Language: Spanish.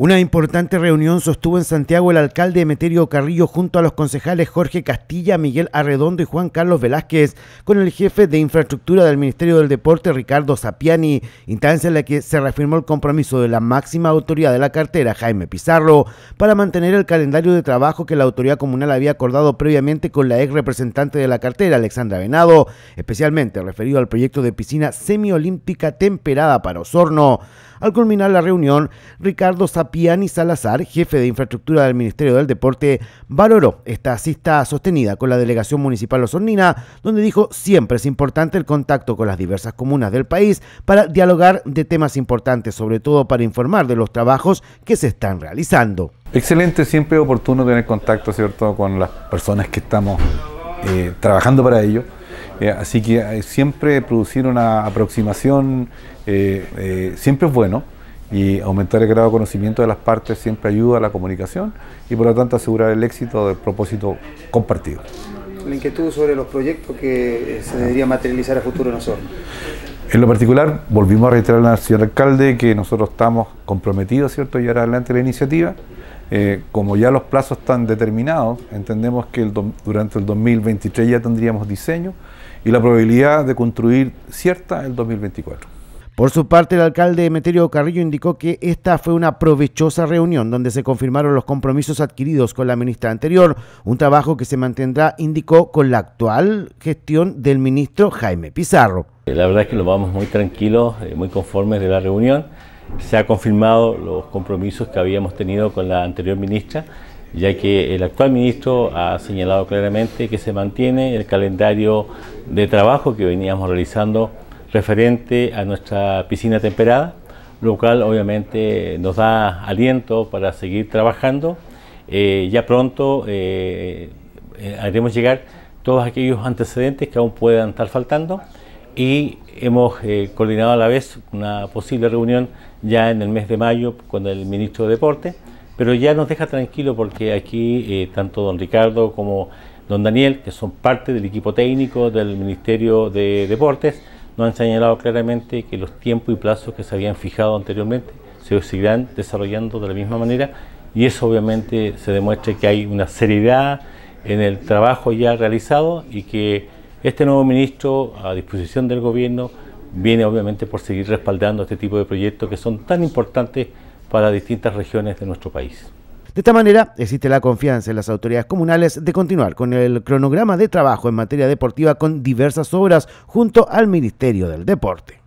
Una importante reunión sostuvo en Santiago el alcalde Emeterio Carrillo junto a los concejales Jorge Castilla, Miguel Arredondo y Juan Carlos Velázquez con el jefe de infraestructura del Ministerio del Deporte, Ricardo Sapiani, instancia en la que se reafirmó el compromiso de la máxima autoridad de la cartera, Jaime Pizarro, para mantener el calendario de trabajo que la autoridad comunal había acordado previamente con la ex representante de la cartera, Alexandra Venado, especialmente referido al proyecto de piscina semiolímpica temperada para Osorno. Al culminar la reunión, Ricardo Sapiani Piani Salazar, jefe de infraestructura del Ministerio del Deporte, valoró esta asista sostenida con la delegación municipal osornina, donde dijo siempre es importante el contacto con las diversas comunas del país para dialogar de temas importantes, sobre todo para informar de los trabajos que se están realizando. Excelente, siempre es oportuno tener contacto, ¿cierto?, con las personas que estamos eh, trabajando para ello. Eh, así que eh, siempre producir una aproximación siempre es bueno y aumentar el grado de conocimiento de las partes siempre ayuda a la comunicación y por lo tanto asegurar el éxito del propósito compartido. La inquietud sobre los proyectos que eh, se debería materializar a futuro nosotros. En lo particular, volvimos a a al señor alcalde que nosotros estamos comprometidos, ¿cierto?, a llevar adelante la iniciativa. Eh, como ya los plazos están determinados, entendemos que durante el 2023 ya tendríamos diseño y la probabilidad de construir cierta el 2024. Por su parte, el alcalde Emeterio Carrillo indicó que esta fue una provechosa reunión donde se confirmaron los compromisos adquiridos con la ministra anterior, un trabajo que se mantendrá, indicó, con la actual gestión del ministro Jaime Pizarro. Eh, la verdad es que nos vamos muy tranquilos, eh, muy conformes de la reunión. Se han confirmado los compromisos que habíamos tenido con la anterior ministra, ya que el actual ministro ha señalado claramente que se mantiene el calendario de trabajo que veníamos realizando referente a nuestra piscina temperada, lo cual obviamente nos da aliento para seguir trabajando. Eh, ya pronto eh, eh, haremos llegar todos aquellos antecedentes que aún puedan estar faltando y hemos coordinado a la vez una posible reunión ya en el mes de mayo con el ministro de Deportes... pero ya nos deja tranquilo porque aquí tanto don Ricardo como don Daniel, que son parte del equipo técnico del Ministerio de Deportes, no han señalado claramente que los tiempos y plazos que se habían fijado anteriormente se seguirán desarrollando de la misma manera y eso obviamente se demuestra que hay una seriedad en el trabajo ya realizado y que este nuevo ministro a disposición del gobierno viene obviamente por seguir respaldando este tipo de proyectos que son tan importantes para distintas regiones de nuestro país. De esta manera, existe la confianza en las autoridades comunales de continuar con el cronograma de trabajo en materia deportiva con diversas obras junto al Ministerio del Deporte.